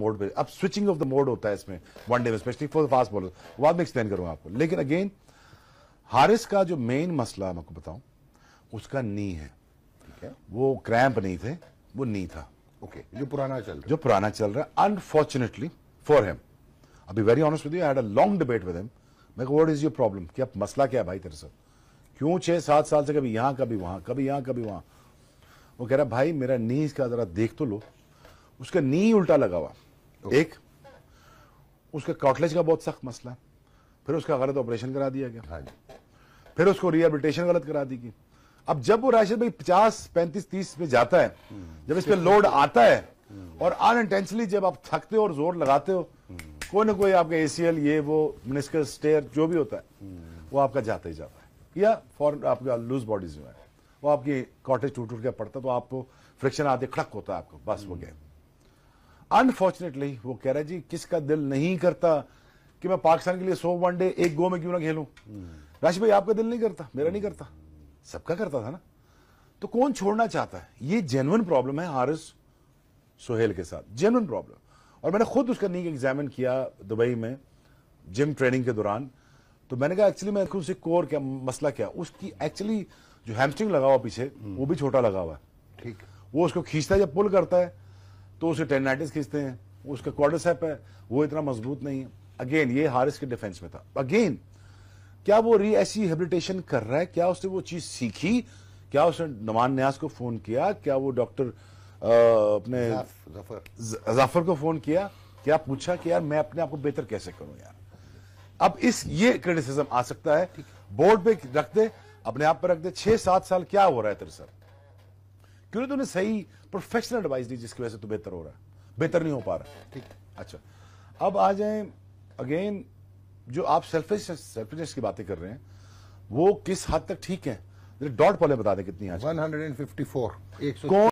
Mode पे अब switching off the mode होता है इसमें वनडे में स्पेशली फॉर फास्ट बॉलर बाद में एक्सप्लेन करूंगा आपको लेकिन अगेन हारिस का जो मेन मसला मैं आपको बताऊं उसका नी है ठीक है वो क्रैम्प नहीं थे वो नी था ओके okay. जो पुराना चल रहा जो पुराना चल रहा है अनफॉर्चुनेटली फॉर हिम अभी very honest with you I had a long debate with him मैं व्हाट इज योर प्रॉब्लम कि अब मसला क्या है भाई तेरे से क्यों छह सात साल से कभी यहां कभी वहां कभी यहां कभी वहां वो कह रहा भाई मेरा नीज का जरा देख तो लो उसका नी उल्टा लगा हुआ एक उसका कॉटलेज का बहुत सख्त मसला है फिर उसका गलत ऑपरेशन करा दिया गया हाँ जी फिर उसको रिहेबिलिटेशन गलत करा दी गई अब जब वो राशिद भाई पचास पैंतीस तीस में जाता है जब इस पर लोड आता है और अनइंटेंशनली जब आप थकते हो और जोर लगाते हो कोई ना कोई आपका एसीएल ये वो मिनिस्कल स्टेयर जो भी होता है वो आपका जाता ही जाता है या फॉरन आपका लूज बॉडीज जो है वो आपकी कॉटेज टूट टूट के पड़ता है तो आपको फ्रिक्शन आते खड़क होता है आपको बस वो गेम हम्म। अनफॉर्चुनेटली वो कह रहा है जी किसका दिल नहीं करता कि मैं पाकिस्तान के लिए सो वनडे एक गो में क्यों ना खेलूं राशि भाई आपका दिल नहीं करता मेरा नहीं करता सबका करता था ना तो कौन छोड़ना चाहता है ये जेनुअन प्रॉब्लम है हारिस सोहेल के साथ जेनुअन प्रॉब्लम और मैंने खुद उसका नीक एग्जामिन किया दुबई में जिम ट्रेनिंग के दौरान तो मैंने कहा एक्चुअली मैं उसे कोर क्या मसला क्या उसकी एक्चुअली जो हैमस्ट्रिंग लगा हुआ पीछे वो भी छोटा लगा हुआ है ठीक वो उसको खींचता है जब पुल करता है तो उसे टेनाइटिस खींचते हैं उसका क्वाडसैप है वो इतना मजबूत नहीं है अगेन ये हारिस के डिफेंस में था अगेन क्या वो री ऐसी हेबिलिटेशन कर रहा है क्या उसने वो चीज सीखी क्या उसने नमान न्यास को फोन किया क्या वो डॉक्टर अपने जफर जाफर को फोन किया क्या पूछा कि यार मैं अपने आप को बेहतर कैसे करूं यार अब इस ये क्रिटिसिज्म आ सकता है बोर्ड पे रख दे अपने आप पर रख दे छह सात साल क्या हो रहा है तेरे सर क्यों तुमने सही प्रोफेशनल एडवाइस दी जिसकी वजह से तू बेहतर हो रहा है बेहतर नहीं हो पा रहा ठीक अच्छा अब आ जाए अगेन जो आप सेल्फिश सेल्फिशनेस की बातें कर रहे हैं वो किस हद तक ठीक है डॉट पहले बता दें कितनी आज 154 सौ